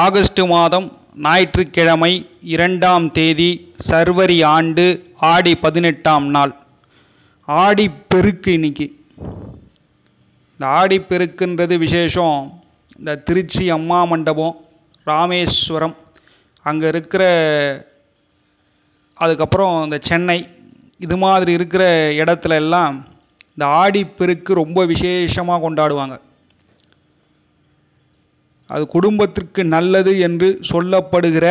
August மாதம் ஞாயிற்றுக்கிழமை இரண்டாம் தேதி சர்வரி ஆண்டு ஆடி பதினெட்டாம் நாள் ஆடி பெருக்கு இன்னைக்கு இந்த ஆடி பெருக்குன்றது விசேஷம் இந்த திருச்சி அம்மா மண்டபம் ராமேஸ்வரம் அங்கே இருக்கிற அதுக்கப்புறம் இந்த சென்னை இது மாதிரி இருக்கிற இடத்துல எல்லாம் இந்த ஆடி பெருக்கு ரொம்ப விசேஷமாக கொண்டாடுவாங்க அது குடும்பத்திற்கு நல்லது என்று சொல்லப்படுகிற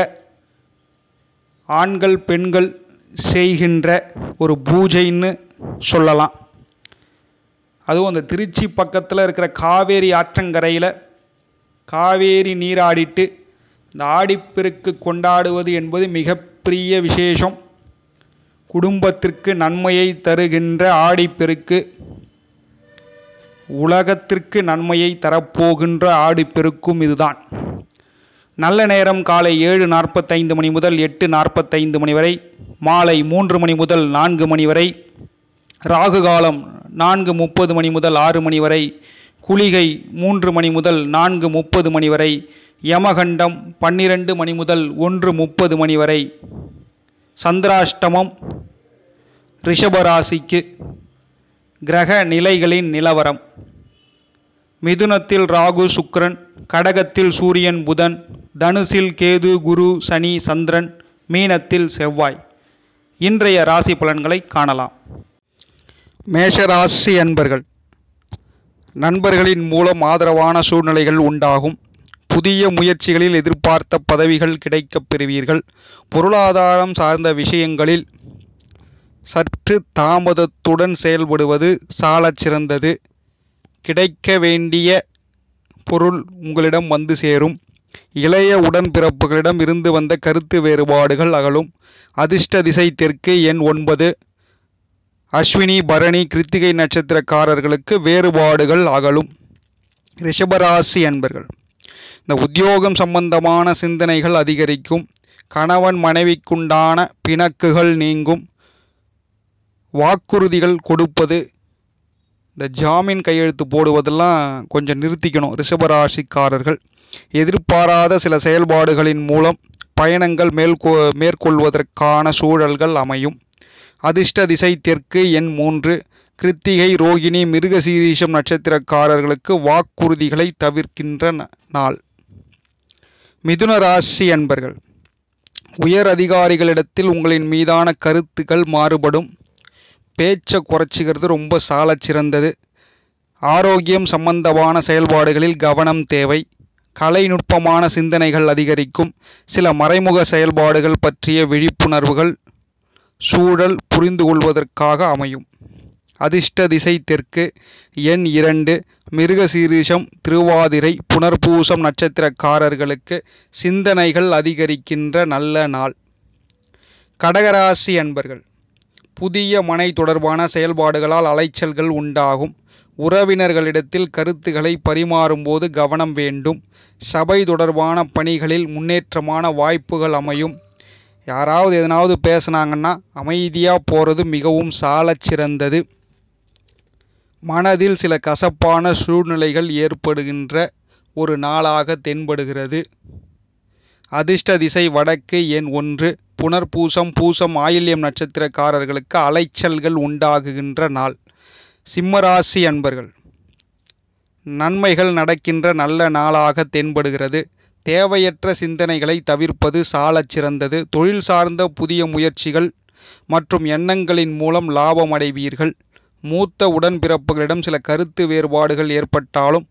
ஆண்கள் பெண்கள் செய்கின்ற ஒரு பூஜைன்னு சொல்லலாம் அதுவும் அந்த திருச்சி பக்கத்தில் இருக்கிற காவேரி ஆற்றங்கரையில் காவேரி நீராடிட்டு இந்த ஆடிப்பெருக்கு கொண்டாடுவது என்பது மிகப்பெரிய விசேஷம் குடும்பத்திற்கு நன்மையை தருகின்ற ஆடிப்பெருக்கு உலகத்திற்கு நன்மையை தரப்போகின்ற ஆடு பெருக்கும் இதுதான் நல்ல நேரம் காலை ஏழு நாற்பத்தைந்து மணி முதல் எட்டு நாற்பத்தைந்து மணி வரை மாலை மூன்று மணி முதல் நான்கு மணி வரை ராகு காலம் நான்கு முப்பது மணி முதல் ஆறு மணி வரை குளிகை மூன்று மணி முதல் நான்கு முப்பது மணி வரை யமகண்டம் பன்னிரண்டு மணி முதல் ஒன்று முப்பது மணி வரை சந்திராஷ்டமம் ரிஷபராசிக்கு கிரக நிலைகளின் நிலவரம் மிதுனத்தில் ராகு சுக்ரன் கடகத்தில் சூரியன் புதன் தனுசில் கேது குரு சனி சந்திரன் மீனத்தில் செவ்வாய் இன்றைய ராசி பலன்களை காணலாம் மேஷராசி அன்பர்கள் நண்பர்களின் மூலம் ஆதரவான சூழ்நிலைகள் உண்டாகும் புதிய முயற்சிகளில் எதிர்பார்த்த பதவிகள் கிடைக்கப் பெறுவீர்கள் பொருளாதாரம் சார்ந்த விஷயங்களில் சற்று தாமதத்துடன் செயல்படுவது சாலச் சிறந்தது கிடைக்க வேண்டிய பொருள் உங்களிடம் வந்து சேரும் இளைய உடன்பிறப்புகளிடம் இருந்து வந்த கருத்து வேறுபாடுகள் அகலும் அதிர்ஷ்ட திசை தெற்கு எண் ஒன்பது அஸ்வினி பரணி கிருத்திகை நட்சத்திரக்காரர்களுக்கு வேறுபாடுகள் அகலும் ரிஷபராசி அன்பர்கள் இந்த உத்தியோகம் சம்பந்தமான சிந்தனைகள் அதிகரிக்கும் கணவன் மனைவிக்குண்டான பிணக்குகள் நீங்கும் வாக்குறுதிகள் கொடுப்பது இந்த ஜாமீன் கையெழுத்து போடுவதெல்லாம் கொஞ்சம் நிறுத்திக்கணும் ரிஷபராசிக்காரர்கள் எதிர்பாராத சில செயல்பாடுகளின் மூலம் பயணங்கள் மேற்கொ மேற்கொள்வதற்கான சூழல்கள் அமையும் அதிர்ஷ்ட திசை தெற்கு எண் மூன்று கிருத்திகை ரோகிணி மிருகசீரீஷம் நட்சத்திரக்காரர்களுக்கு வாக்குறுதிகளை தவிர்க்கின்ற நாள் மிதுன ராசி அன்பர்கள் உயர் அதிகாரிகளிடத்தில் உங்களின் மீதான கருத்துக்கள் மாறுபடும் பேச்சை குறைச்சிக்கிறது ரொம்ப சால சிறந்தது ஆரோக்கியம் சம்பந்தமான செயல்பாடுகளில் கவனம் தேவை கலைநுட்பமான சிந்தனைகள் அதிகரிக்கும் சில மறைமுக செயல்பாடுகள் பற்றிய விழிப்புணர்வுகள் சூழல் புரிந்து கொள்வதற்காக அமையும் அதிர்ஷ்ட திசை தெற்கு எண் இரண்டு மிருகசீரிஷம் திருவாதிரை புனர்பூசம் நட்சத்திரக்காரர்களுக்கு சிந்தனைகள் அதிகரிக்கின்ற நல்ல நாள் கடகராசி அன்பர்கள் புதிய மனை தொடர்பான செயல்பாடுகளால் அலைச்சல்கள் உண்டாகும் உறவினர்களிடத்தில் கருத்துக்களை பரிமாறும்போது கவனம் வேண்டும் சபை தொடர்பான பணிகளில் முன்னேற்றமான வாய்ப்புகள் அமையும் யாராவது எதனாவது பேசுனாங்கன்னா அமைதியாக போகிறது மிகவும் சாலச்சிறந்தது சிறந்தது மனதில் சில கசப்பான சூழ்நிலைகள் ஏற்படுகின்ற ஒரு நாளாக தென்படுகிறது அதிர்ஷ்ட திசை வடக்கு எண் ஒன்று புனர்பூசம் பூசம் ஆயில்யம் நட்சத்திரக்காரர்களுக்கு அலைச்சல்கள் உண்டாகுகின்ற நாள் சிம்மராசி அன்பர்கள் நன்மைகள் நடக்கின்ற நல்ல நாளாக தென்படுகிறது தேவையற்ற சிந்தனைகளை தவிர்ப்பது சாலச் சிறந்தது தொழில் சார்ந்த புதிய முயற்சிகள் மற்றும் எண்ணங்களின் மூலம் லாபம் அடைவீர்கள் மூத்த உடன்பிறப்புகளிடம் சில கருத்து வேறுபாடுகள் ஏற்பட்டாலும்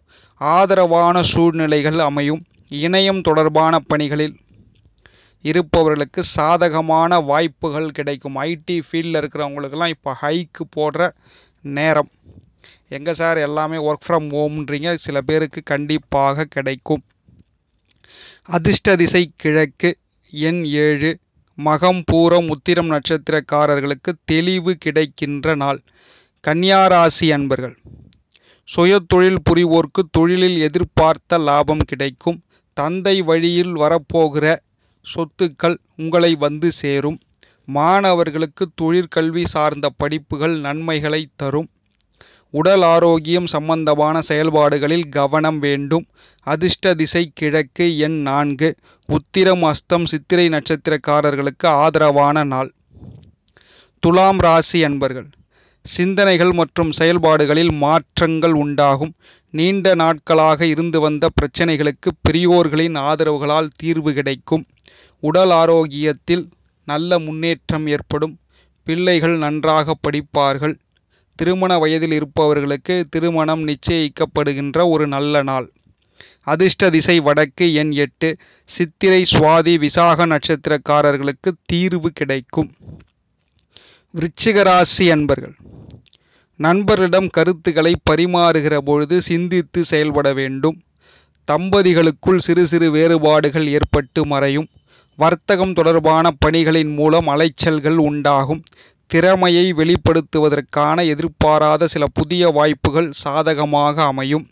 ஆதரவான சூழ்நிலைகள் அமையும் இணையம் தொடர்பான பணிகளில் இருப்பவர்களுக்கு சாதகமான வாய்ப்புகள் கிடைக்கும் ஐடி ஃபீல்டில் இருக்கிறவங்களுக்கெல்லாம் இப்போ ஹைக்கு போடுற நேரம் எங்கே சார் எல்லாமே ஒர்க் ஃப்ரம் ஹோம்ன்றீங்க சில பேருக்கு கண்டிப்பாக கிடைக்கும் அதிர்ஷ்ட திசை கிழக்கு எண் ஏழு மகம் பூரம் உத்திரம் நட்சத்திரக்காரர்களுக்கு தெளிவு கிடைக்கின்ற நாள் கன்னியாராசி அன்பர்கள் சுய தொழில் புரிவோர்க்கு தொழிலில் எதிர்பார்த்த லாபம் கிடைக்கும் தந்தை வழியில் வரப்போகிற சொத்துக்கள் உங்களை வந்து சேரும் மாணவர்களுக்கு தொழிற்கல்வி சார்ந்த படிப்புகள் நன்மைகளை தரும் உடல் ஆரோக்கியம் சம்பந்தமான செயல்பாடுகளில் கவனம் வேண்டும் அதிர்ஷ்ட திசை கிழக்கு எண் நான்கு உத்திரம் அஸ்தம் சித்திரை நட்சத்திரக்காரர்களுக்கு ஆதரவான நாள் துலாம் ராசி அன்பர்கள் சிந்தனைகள் மற்றும் செயல்பாடுகளில் மாற்றங்கள் உண்டாகும் நீண்ட நாட்களாக இருந்து வந்த பிரச்சனைகளுக்கு பெரியோர்களின் ஆதரவுகளால் தீர்வு கிடைக்கும் உடல் ஆரோக்கியத்தில் நல்ல முன்னேற்றம் ஏற்படும் பிள்ளைகள் நன்றாக படிப்பார்கள் திருமண வயதில் இருப்பவர்களுக்கு திருமணம் நிச்சயிக்கப்படுகின்ற ஒரு நல்ல நாள் அதிர்ஷ்ட திசை வடக்கு எண் எட்டு சித்திரை சுவாதி விசாக நட்சத்திரக்காரர்களுக்கு தீர்வு கிடைக்கும் விருச்சிகராசி அன்பர்கள் நண்பர்களிடம் கருத்துக்களை பரிமாறுகிற பொழுது சிந்தித்து செயல்பட வேண்டும் தம்பதிகளுக்குள் சிறு சிறு வேறுபாடுகள் ஏற்பட்டு மறையும் வர்த்தகம் தொடர்பான பணிகளின் மூலம் அலைச்சல்கள் உண்டாகும் திறமையை வெளிப்படுத்துவதற்கான எதிர்பாராத சில புதிய வாய்ப்புகள் சாதகமாக அமையும்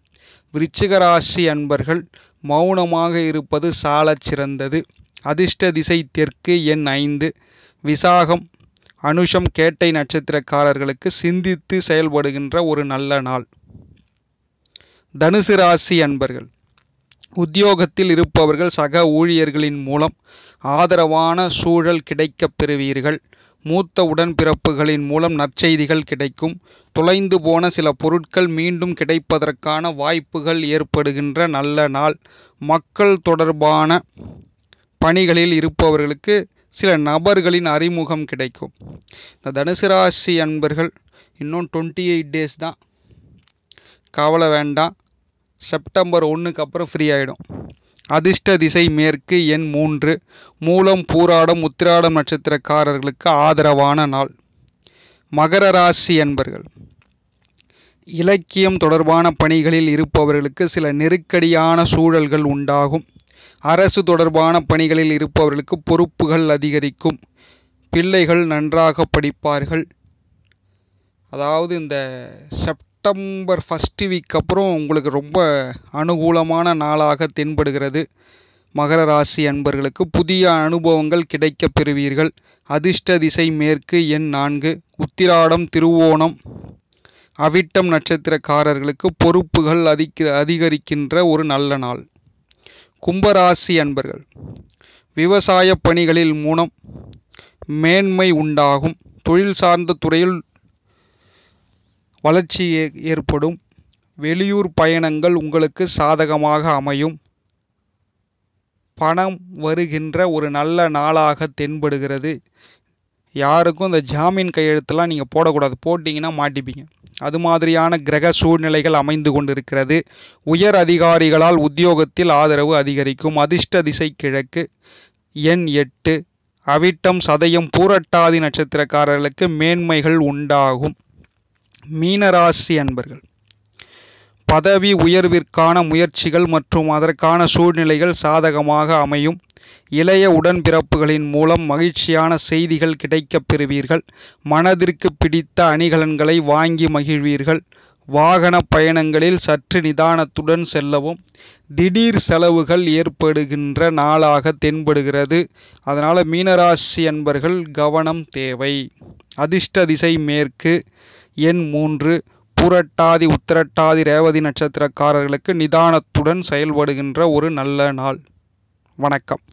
விருச்சிகராசி அன்பர்கள் மௌனமாக இருப்பது சாலச் சிறந்தது அதிர்ஷ்ட திசை தெற்கு எண் ஐந்து விசாகம் அனுஷம் கேட்டை நட்சத்திரக்காரர்களுக்கு சிந்தித்து செயல்படுகின்ற ஒரு நல்ல நாள் தனுசு ராசி அன்பர்கள் உத்தியோகத்தில் இருப்பவர்கள் சக ஊழியர்களின் மூலம் ஆதரவான சூழல் கிடைக்கப் பெறுவீர்கள் மூத்த உடன்பிறப்புகளின் மூலம் நற்செய்திகள் கிடைக்கும் தொலைந்து போன சில பொருட்கள் மீண்டும் கிடைப்பதற்கான வாய்ப்புகள் ஏற்படுகின்ற நல்ல நாள் மக்கள் தொடர்பான பணிகளில் இருப்பவர்களுக்கு சில நபர்களின் அறிமுகம் கிடைக்கும் இந்த தனுசு ராசி அன்பர்கள் இன்னும் டுவெண்ட்டி எயிட் டேஸ் தான் கவலை வேண்டாம் செப்டம்பர் ஒன்றுக்கு அப்புறம் ஃப்ரீ ஆகிடும் அதிர்ஷ்ட திசை மேற்கு எண் மூன்று மூலம் பூராடம் உத்திராடம் நட்சத்திரக்காரர்களுக்கு ஆதரவான நாள் மகர ராசி என்பர்கள் இலக்கியம் தொடர்பான பணிகளில் இருப்பவர்களுக்கு சில நெருக்கடியான சூழல்கள் உண்டாகும் அரசு தொடர்பான பணிகளில் இருப்பவர்களுக்கு பொறுப்புகள் அதிகரிக்கும் பிள்ளைகள் நன்றாக படிப்பார்கள் அதாவது இந்த செப்டம்பர் ஃபஸ்ட்டு வீக் அப்புறம் உங்களுக்கு ரொம்ப அனுகூலமான நாளாக தென்படுகிறது மகர ராசி அன்பர்களுக்கு புதிய அனுபவங்கள் கிடைக்கப் பெறுவீர்கள் அதிர்ஷ்ட திசை மேற்கு எண் நான்கு உத்திராடம் திருவோணம் அவிட்டம் நட்சத்திரக்காரர்களுக்கு பொறுப்புகள் அதிக அதிகரிக்கின்ற ஒரு நல்ல நாள் கும்பராசி அன்பர்கள் விவசாய பணிகளில் மூலம் மேன்மை உண்டாகும் தொழில் சார்ந்த துறையில் வளர்ச்சி ஏற்படும் வெளியூர் பயணங்கள் உங்களுக்கு சாதகமாக அமையும் பணம் வருகின்ற ஒரு நல்ல நாளாக தென்படுகிறது யாருக்கும் இந்த ஜாமீன் கையெழுத்தெல்லாம் நீங்கள் போடக்கூடாது போட்டிங்கன்னா மாட்டிப்பீங்க அது மாதிரியான கிரக சூழ்நிலைகள் அமைந்து கொண்டிருக்கிறது உயர் அதிகாரிகளால் உத்தியோகத்தில் ஆதரவு அதிகரிக்கும் அதிர்ஷ்ட திசை கிழக்கு எண் எட்டு அவிட்டம் சதயம் பூரட்டாதி நட்சத்திரக்காரர்களுக்கு மேன்மைகள் உண்டாகும் மீனராசி அன்பர்கள் பதவி உயர்விற்கான முயற்சிகள் மற்றும் அதற்கான சூழ்நிலைகள் சாதகமாக அமையும் இளைய உடன்பிறப்புகளின் மூலம் மகிழ்ச்சியான செய்திகள் கிடைக்கப் பெறுவீர்கள் மனதிற்கு பிடித்த அணிகலன்களை வாங்கி மகிழ்வீர்கள் வாகன பயணங்களில் சற்று நிதானத்துடன் செல்லவும் திடீர் செலவுகள் ஏற்படுகின்ற நாளாக தென்படுகிறது அதனால் மீனராசி அன்பர்கள் கவனம் தேவை அதிர்ஷ்ட திசை மேற்கு எண் மூன்று புரட்டாதி உத்திரட்டாதி ரேவதி நட்சத்திரக்காரர்களுக்கு நிதானத்துடன் செயல்படுகின்ற ஒரு நல்ல நாள் வணக்கம்